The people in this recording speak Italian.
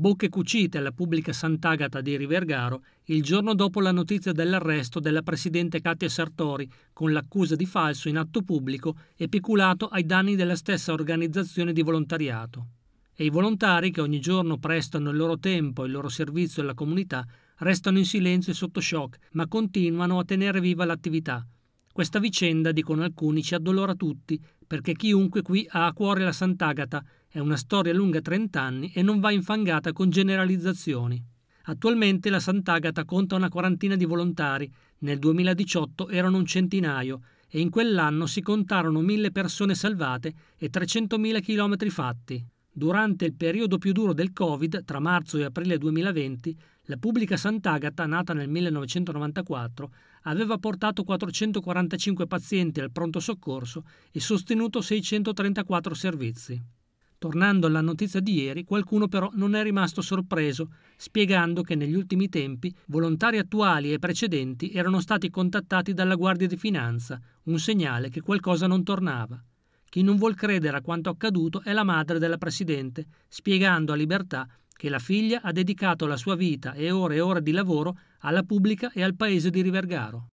bocche cucite alla pubblica Sant'Agata di Rivergaro il giorno dopo la notizia dell'arresto della presidente Katia Sartori con l'accusa di falso in atto pubblico e peculato ai danni della stessa organizzazione di volontariato. E i volontari che ogni giorno prestano il loro tempo e il loro servizio alla comunità restano in silenzio e sotto shock, ma continuano a tenere viva l'attività. Questa vicenda, dicono alcuni, ci addolora tutti, perché chiunque qui ha a cuore la Sant'Agata è una storia lunga 30 anni e non va infangata con generalizzazioni. Attualmente la Sant'Agata conta una quarantina di volontari, nel 2018 erano un centinaio e in quell'anno si contarono mille persone salvate e 300.000 chilometri fatti. Durante il periodo più duro del Covid, tra marzo e aprile 2020, la pubblica Sant'Agata, nata nel 1994, aveva portato 445 pazienti al pronto soccorso e sostenuto 634 servizi. Tornando alla notizia di ieri, qualcuno però non è rimasto sorpreso, spiegando che negli ultimi tempi volontari attuali e precedenti erano stati contattati dalla Guardia di Finanza, un segnale che qualcosa non tornava. Chi non vuol credere a quanto accaduto è la madre della Presidente, spiegando a Libertà che la figlia ha dedicato la sua vita e ore e ore di lavoro alla pubblica e al paese di Rivergaro.